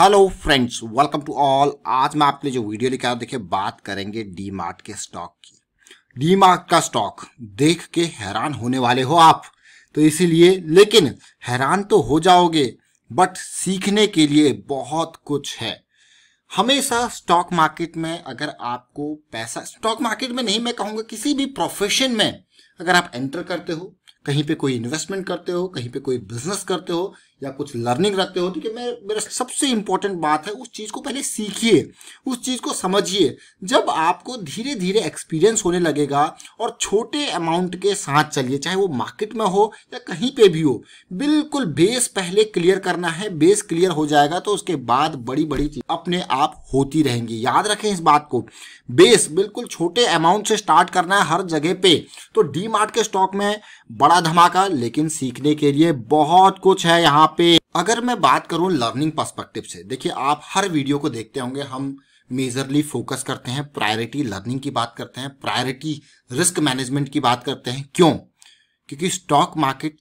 hello friends welcome to all आज मैं आपके लिए जो वीडियो लेकर देखिए बात करेंगे डी मार्ट के स्टॉक की डी मार्ट का स्टॉक देख के हैरान होने वाले हो आप तो इसीलिए लेकिन हैरान तो हो जाओगे बट सीखने के लिए बहुत कुछ है हमेशा स्टॉक मार्केट में अगर आपको पैसा स्टॉक मार्केट में नहीं मैं कहूँगा किसी भी प्रोफेशन में अगर आप एंटर करते हो कहीं पे कोई इन्वेस्टमेंट करते हो कहीं पे कोई बिजनेस करते हो या कुछ लर्निंग रखते हो तो कि मैं मेरा सबसे इम्पोर्टेंट बात है उस चीज़ को पहले सीखिए उस चीज़ को समझिए जब आपको धीरे धीरे एक्सपीरियंस होने लगेगा और छोटे अमाउंट के साथ चलिए चाहे वो मार्केट में हो या कहीं पे भी हो बिल्कुल बेस पहले क्लियर करना है बेस क्लियर हो जाएगा तो उसके बाद बड़ी बड़ी चीज अपने आप होती रहेंगी याद रखें इस बात को बेस बिल्कुल छोटे अमाउंट से स्टार्ट करना है हर जगह पे तो डी के स्टॉक में बड़ा धमाका लेकिन सीखने के लिए बहुत कुछ है यहाँ यहाँ पे अगर मैं बात करूँ लर्निंग पर्सपेक्टिव से देखिए आप हर वीडियो को देखते होंगे हम मेजरली फोकस करते हैं प्रायोरिटी लर्निंग की बात करते हैं प्रायोरिटी रिस्क मैनेजमेंट की बात करते हैं क्यों क्योंकि स्टॉक मार्केट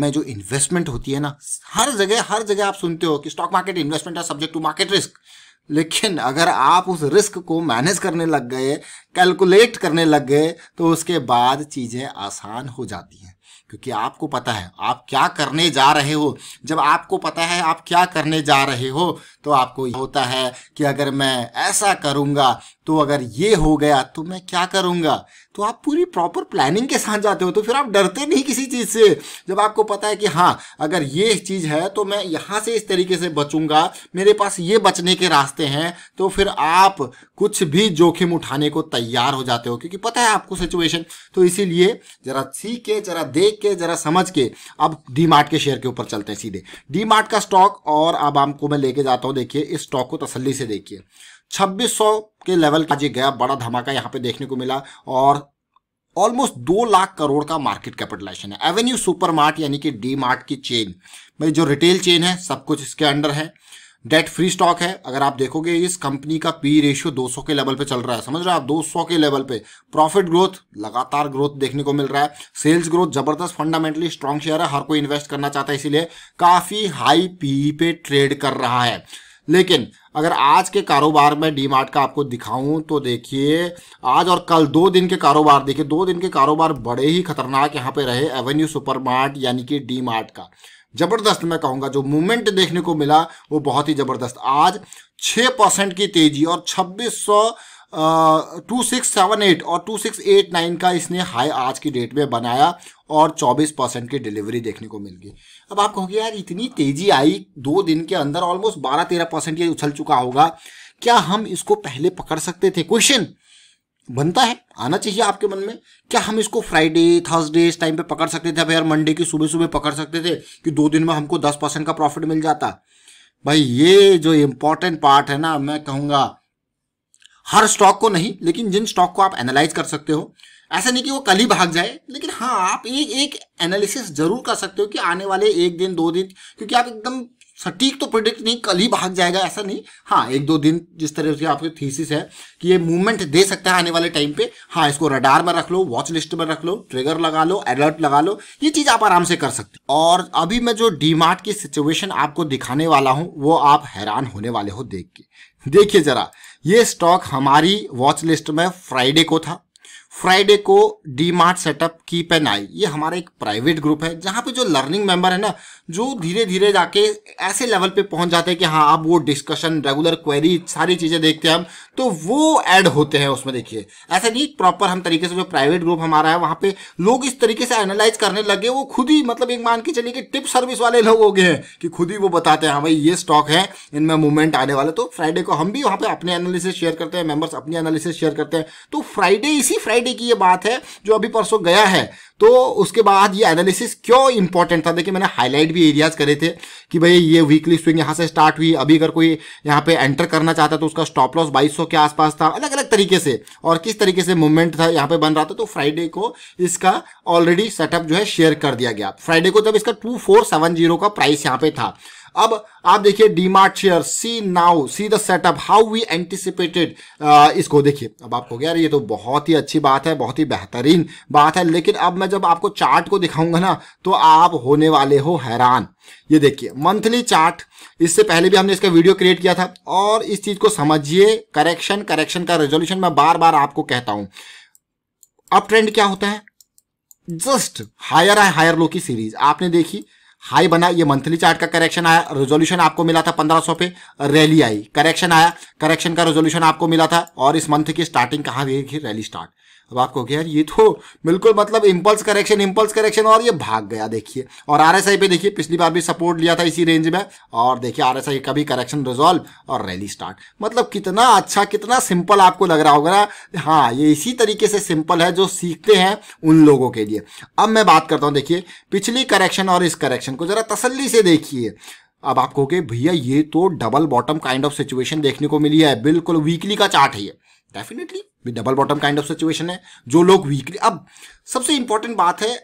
में जो इन्वेस्टमेंट होती है ना हर जगह हर जगह आप सुनते हो कि स्टॉक मार्केट इन्वेस्टमेंट है सब्जेक्ट टू मार्केट रिस्क लेकिन अगर आप उस रिस्क को मैनेज करने लग गए कैलकुलेट करने लग गए तो उसके बाद चीज़ें आसान हो जाती हैं क्योंकि आपको पता है आप क्या करने जा रहे हो जब आपको पता है आप क्या करने जा रहे हो तो आपको होता है कि अगर मैं ऐसा करूंगा तो अगर ये हो गया तो मैं क्या करूँगा तो आप पूरी प्रॉपर प्लानिंग के साथ जाते हो तो फिर आप डरते नहीं किसी चीज़ से जब आपको पता है कि हाँ अगर ये चीज़ है तो मैं यहाँ से इस तरीके से बचूंगा मेरे पास ये बचने के रास्ते हैं तो फिर आप कुछ भी जोखिम उठाने को तैयार हो जाते हो क्योंकि पता है आपको सिचुएशन तो इसीलिए ज़रा सीख के ज़रा देख के ज़रा समझ के अब डी के शेयर के ऊपर चलते हैं सीधे डी का स्टॉक और अब आपको मैं लेके जाता हूँ देखिए इस स्टॉक को तसली से देखिए 2600 के लेवल का जी गया बड़ा धमाका यहाँ पे देखने को मिला और ऑलमोस्ट दो लाख करोड़ का मार्केट कैपिटलाइजेशन है एवेन्यू सुपरमार्ट यानी कि डी मार्ट की चेन भाई जो रिटेल चेन है सब कुछ इसके अंडर है डेट फ्री स्टॉक है अगर आप देखोगे इस कंपनी का पी रेशियो 200 के लेवल पे चल रहा है समझ रहे हो आप 200 के लेवल पे प्रॉफिट ग्रोथ लगातार ग्रोथ देखने को मिल रहा है सेल्स ग्रोथ जबरदस्त फंडामेंटली स्ट्रांग शेयर है हर कोई इन्वेस्ट करना चाहता है इसीलिए काफी हाई पी e पे ट्रेड कर रहा है लेकिन अगर आज के कारोबार में डीमार्ट का आपको दिखाऊं तो देखिए आज और कल दो दिन के कारोबार देखिए दो दिन के कारोबार बड़े ही खतरनाक यहाँ पे रहे एवेन्यू सुपरमार्ट यानी कि डीमार्ट का जबरदस्त मैं कहूँगा जो मूवमेंट देखने को मिला वो बहुत ही जबरदस्त आज 6 परसेंट की तेजी और छब्बीस टू सिक्स सेवन एट और टू सिक्स एट नाइन का इसने हाई आज की डेट में बनाया और चौबीस परसेंट की डिलीवरी देखने को मिल गई अब आप कहोगे यार इतनी तेजी आई दो दिन के अंदर ऑलमोस्ट बारह तेरह परसेंट ये उछल चुका होगा क्या हम इसको पहले पकड़ सकते थे क्वेश्चन बनता है आना चाहिए आपके मन में क्या हम इसको फ्राइडे थर्सडे इस टाइम पे पकड़ सकते थे अब यार मंडे की सुबह सुबह पकड़ सकते थे कि दो दिन में हमको दस परसेंट का प्रॉफिट मिल जाता भाई ये जो इम्पोर्टेंट पार्ट है ना मैं कहूँगा हर स्टॉक को नहीं लेकिन जिन स्टॉक को आप एनालाइज कर सकते हो ऐसा नहीं कि वो कल ही भाग जाए लेकिन हाँ आप एक एक एनालिसिस जरूर कर सकते हो कि आने वाले एक दिन दो दिन क्योंकि आप एकदम सटीक तो प्रिडिक्ट नहीं कल ही भाग जाएगा ऐसा नहीं हाँ एक दो दिन जिस तरह से आपकी थीसिस है कि ये मूवमेंट दे सकता है आने वाले टाइम पे हाँ इसको रडार में रख लो वॉच लिस्ट में रख लो ट्रिगर लगा लो अलर्ट लगा लो ये चीज़ आप आराम से कर सकते हो और अभी मैं जो डीमार्ट की सिचुएशन आपको दिखाने वाला हूँ वो आप हैरान होने वाले हो देख के देखिए जरा ये स्टॉक हमारी वॉच लिस्ट में फ्राइडे को था फ्राइडे को डी मार्ट सेटअप की पेन आई ये हमारा एक प्राइवेट ग्रुप है जहाँ पे जो लर्निंग मेंबर है ना जो धीरे धीरे जाके ऐसे लेवल पे पहुंच जाते हैं कि हाँ अब वो डिस्कशन रेगुलर क्वेरी सारी चीज़ें देखते हैं हम तो वो ऐड होते हैं उसमें देखिए ऐसा नहीं प्रॉपर हम तरीके से जो प्राइवेट ग्रुप हमारा है वहाँ पर लोग इस तरीके से एनालाइज करने लगे वो खुद ही मतलब एक मान के चलिए कि टिप सर्विस वाले लोग हो गए हैं कि खुद ही वो बताते हैं हाँ भाई ये स्टॉक है इनमें मूवमेंट आने वाला तो फ्राइडे को हम भी वहाँ पे अपने एनालिसिस शेयर करते हैं मेम्बर्स अपनी एनालिसिस शेयर करते हैं तो फ्राइडे इसी फ्राइडे फ्राइडे की ये बात है जो अभी परसों गया है तो उसके बाद ये एनालिसिस क्यों इंपॉर्टेंट था देखिए मैंने हाईलाइट भी एरियाज करे थे कि भाई ये वीकली स्विंग यहाँ से स्टार्ट हुई अभी अगर कोई यहाँ पे एंटर करना चाहता तो उसका स्टॉप लॉस बाईस के आसपास था अलग अलग तरीके से और किस तरीके से मूवमेंट था यहाँ पे बन रहा था तो फ्राइडे को इसका ऑलरेडी सेटअप जो है शेयर कर दिया गया फ्राइडे को जब इसका टू का प्राइस यहाँ पे था अब आप देखिए DMart share see now see the setup how we anticipated इसको देखिए अब आपको क्या ये तो बहुत ही अच्छी बात है बहुत ही बेहतरीन बात है लेकिन अब मैं जब आपको चार्ट को दिखाऊंगा ना तो आप होने वाले हो हैरान ये देखिए मंथली चार्ट इससे पहले भी हमने इसका वीडियो क्रिएट किया था और इस चीज को समझिए करेक्शन करेक्शन का रेजोल्यूशन मैं बार बार आपको कहता हूं अब ट्रेंड क्या होता है जस्ट हायर है हायर लो की सीरीज आपने देखी हाई बना ये मंथली चार्ट का करेक्शन आया रेजोल्यूशन आपको मिला था 1500 पे रैली आई करेक्शन आया करेक्शन का रेजोल्यूशन आपको मिला था और इस मंथ की स्टार्टिंग कहां रैली स्टार्ट अब आपको क्या ये तो बिल्कुल मतलब इम्पल्स करेक्शन इम्पल्स करेक्शन और ये भाग गया देखिए और आर पे देखिए पिछली बार भी सपोर्ट लिया था इसी रेंज में और देखिए आर का भी करेक्शन रिजॉल्व और रैली स्टार्ट मतलब कितना अच्छा कितना सिंपल आपको लग रहा होगा ना हाँ ये इसी तरीके से सिंपल है जो सीखते हैं उन लोगों के लिए अब मैं बात करता हूँ देखिए पिछली करेक्शन और इस करेक्शन को जरा तसली से देखिए अब आप कहोगे भैया ये तो double bottom kind of situation देखने को मिली है बिल्कुल वीकली का चार्ट है ये definitely double bottom kind of situation है जो लोग वीकली अब सबसे इंपॉर्टेंट बात है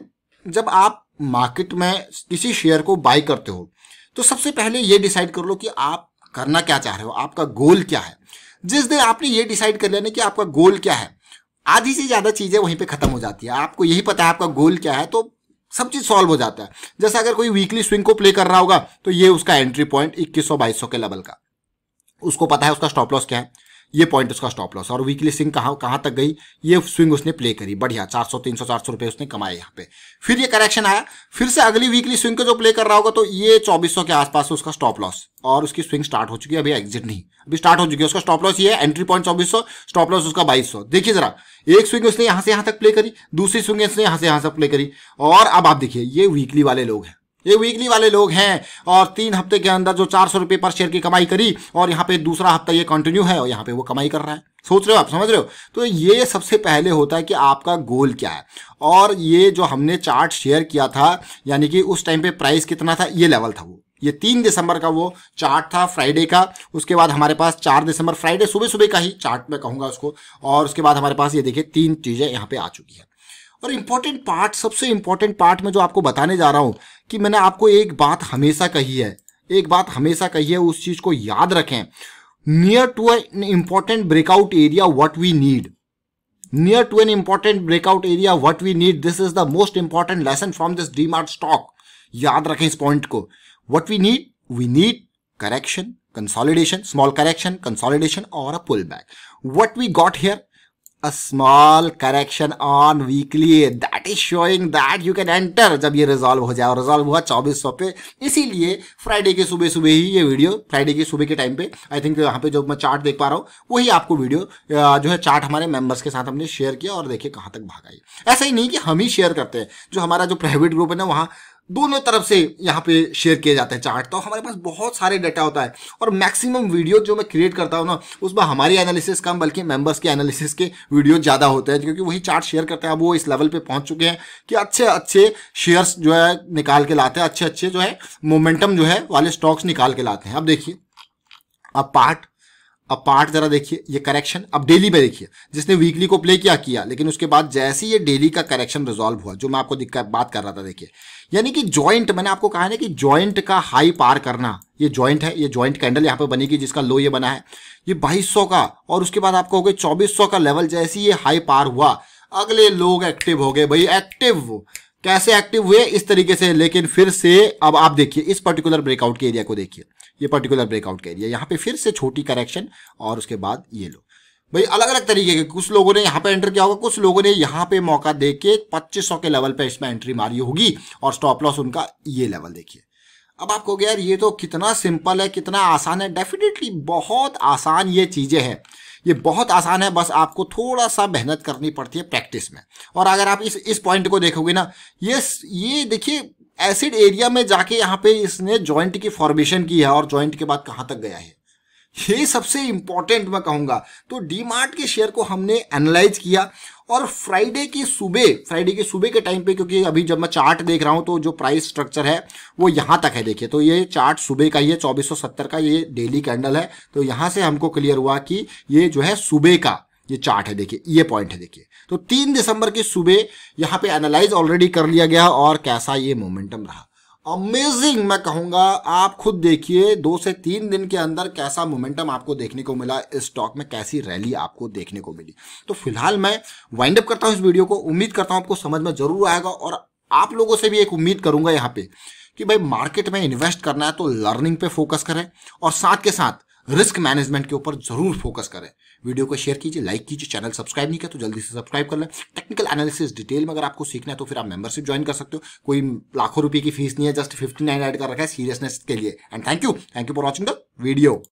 जब आप मार्केट में किसी शेयर को बाय करते हो तो सबसे पहले ये डिसाइड कर लो कि आप करना क्या चाह रहे हो आपका गोल क्या है जिस दिन आपने ये डिसाइड कर लेना कि आपका गोल क्या है आधी से ज़्यादा चीज़ें वहीं पे ख़त्म हो जाती है आपको यही पता है आपका गोल क्या है तो सब चीज़ सॉल्व हो जाता है जैसे अगर कोई वीकली स्विंग को प्ले कर रहा होगा तो ये उसका एंट्री पॉइंट इक्कीस सौ बाईस सौ के लेवल का उसको पता है उसका स्टॉप लॉस क्या है ये पॉइंट उसका स्टॉप लॉस और वीकली स्विंग कहाँ कहाँ तक गई ये स्विंग उसने प्ले करी बढ़िया 400 300 400 रुपए उसने कमाए यहाँ पे फिर ये करेक्शन आया फिर से अगली वीकली स्विंग को जो प्ले कर रहा होगा तो ये 2400 के आसपास उसका स्टॉप लॉस और उसकी स्विंग स्टार्ट हो चुकी है अभी एग्जिट नहीं अभी स्टार्ट हो चुकी है उसका स्टॉप लॉस ये एंट्री पॉइंट चौबीस स्टॉप लॉस उसका बाईस देखिए जरा एक स्विंग उसने यहाँ से यहाँ तक प्ले करी दूसरी स्विंग उसने यहाँ से यहाँ तक प्ले करी और अब आप देखिए ये वीकली वाले लोग हैं ये वीकली वाले लोग हैं और तीन हफ्ते के अंदर जो चार सौ रुपये पर शेयर की कमाई करी और यहाँ पे दूसरा हफ्ता ये कंटिन्यू है और यहाँ पे वो कमाई कर रहा है सोच रहे हो आप समझ रहे हो तो ये सबसे पहले होता है कि आपका गोल क्या है और ये जो हमने चार्ट शेयर किया था यानी कि उस टाइम पे प्राइस कितना था ये लेवल था वो ये तीन दिसंबर का वो चार्ट था फ्राइडे का उसके बाद हमारे पास चार दिसंबर फ्राइडे सुबह सुबह का ही चार्ट मैं कहूँगा उसको और उसके बाद हमारे पास ये देखिए तीन चीज़ें यहाँ पे आ चुकी है और इम्पॉर्टेंट पार्ट सबसे इंपॉर्टेंट पार्ट में जो आपको बताने जा रहा हूं कि मैंने आपको एक बात हमेशा कही है एक बात हमेशा कही है उस चीज को याद रखें near to an important breakout area what we need near to an important breakout area what we need this is the most important lesson from this D stock याद रखें इस पॉइंट को what we need we need correction consolidation small correction consolidation और a pull back what we got here a small correction on weekly that is showing that you can enter जब ये resolve हो जाए और resolve हुआ 2400 पे इसीलिए Friday के सुबह सुबह ही ये वीडियो फ्राइडे के सुबह के टाइम पे आई थिंक यहाँ पे जो मैं चार्ट देख पा रहा हूँ वही आपको वीडियो जो है चार्ट हमारे मेंबर्स के साथ हमने शेयर किया और देखिए कहाँ तक भागाई ऐसा ही नहीं कि हम ही शेयर करते हैं जो हमारा जो प्राइवेट ग्रुप है ना वहाँ दोनों तरफ से यहाँ पे शेयर किए जाते हैं चार्ट तो हमारे पास बहुत सारे डाटा होता है और मैक्सिमम वीडियो जो मैं क्रिएट करता हूँ ना उसमें हमारी एनालिसिस कम बल्कि मेंबर्स के एनालिसिस के वीडियो ज़्यादा होते हैं क्योंकि वही चार्ट शेयर करते हैं अब वो इस लेवल पर पहुँच चुके हैं कि अच्छे अच्छे शेयर्स जो है निकाल के लाते हैं अच्छे अच्छे जो है मोमेंटम जो है वाले स्टॉक्स निकाल के लाते हैं अब देखिए अब पार्ट अब पार्ट जरा देखिए ये करेक्शन अब डेली में देखिए जिसने वीकली को प्ले किया किया लेकिन उसके बाद जैसे ये डेली का करेक्शन रिजॉल्व हुआ जो मैं आपको दिक्कत बात कर रहा था देखिए यानी कि जॉइंट मैंने आपको कहा ना कि जॉइंट का हाई पार करना ये जॉइंट है ये जॉइंट कैंडल यहाँ पे बनेगी जिसका लो ये बना है ये बाईस का और उसके बाद आप कहोगे चौबीस का लेवल जैसे ये हाई पार हुआ अगले लोग एक्टिव हो गए भाई एक्टिव कैसे एक्टिव हुए इस तरीके से लेकिन फिर से अब आप देखिए इस पर्टिकुलर ब्रेकआउट के एरिया को देखिए ये पर्टिकुलर ब्रेकआउट के एरिया यहाँ पे फिर से छोटी करेक्शन और उसके बाद ये लो भाई अलग अलग तरीके के कुछ लोगों ने यहाँ पे एंटर किया होगा कुछ लोगों ने यहाँ पे मौका दे के पच्चीस के लेवल पे इसमें एंट्री मारी होगी और स्टॉप लॉस उनका ये लेवल देखिए अब आपको कहोगे यार ये तो कितना सिंपल है कितना आसान है डेफिनेटली बहुत आसान ये चीज़ें हैं ये बहुत आसान है बस आपको थोड़ा सा मेहनत करनी पड़ती है प्रैक्टिस में और अगर आप इस इस पॉइंट को देखोगे ना ये ये देखिए एसिड एरिया में जाके यहाँ पे इसने ज्वाइंट की फॉर्मेशन की है और ज्वाइंट के बाद कहाँ तक गया है ये सबसे इंपॉर्टेंट मैं कहूँगा तो डीमार्ट के शेयर को हमने एनालाइज किया और फ्राइडे की सुबह फ्राइडे की सुबह के टाइम पे क्योंकि अभी जब मैं चार्ट देख रहा हूँ तो जो प्राइस स्ट्रक्चर है वो यहाँ तक है देखिए तो ये चार्ट सुबह का ही है 2470 का ये डेली कैंडल है तो यहाँ से हमको क्लियर हुआ कि ये जो है सुबह का ये चार्ट है देखिए ये पॉइंट है देखिए तो तीन दिसंबर की सुबह यहां पे एनालाइज ऑलरेडी कर लिया गया और कैसा ये मोमेंटम रहा अमेजिंग मैं कहूंगा आप खुद देखिए दो से तीन दिन के अंदर कैसा मोमेंटम आपको देखने को मिला इस स्टॉक में कैसी रैली आपको देखने को मिली तो फिलहाल मैं वाइंड अप करता हूँ इस वीडियो को उम्मीद करता हूँ आपको समझ में जरूर आएगा और आप लोगों से भी एक उम्मीद करूंगा यहाँ पे कि भाई मार्केट में इन्वेस्ट करना है तो लर्निंग पे फोकस करें और साथ के साथ रिस्क मैनेजमेंट के ऊपर जरूर फोकस करें वीडियो को शेयर कीजिए लाइक कीजिए चैनल सब्सक्राइब नहीं किया तो जल्दी से सब्सक्राइब कर लें टेक्निकल एनालिसिस डिटेल में अगर आपको सीखना है तो फिर आप मेंबरशिप ज्वाइन कर सकते हो कोई लाखों रुपये की फीस नहीं है जस्ट फिफ्टी नाइन एड कर रखा है सीरियसनेस के लिए and thank you thank you for watching the video